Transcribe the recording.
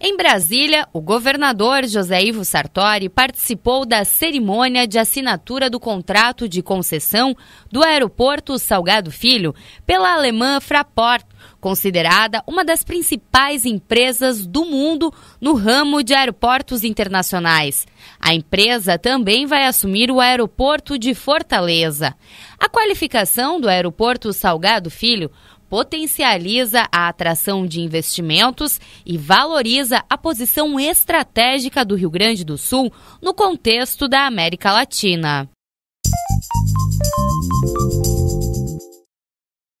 Em Brasília, o governador José Ivo Sartori participou da cerimônia de assinatura do contrato de concessão do aeroporto Salgado Filho pela alemã Fraport, considerada uma das principais empresas do mundo no ramo de aeroportos internacionais. A empresa também vai assumir o aeroporto de Fortaleza. A qualificação do aeroporto Salgado Filho potencializa a atração de investimentos e valoriza a posição estratégica do Rio Grande do Sul no contexto da América Latina.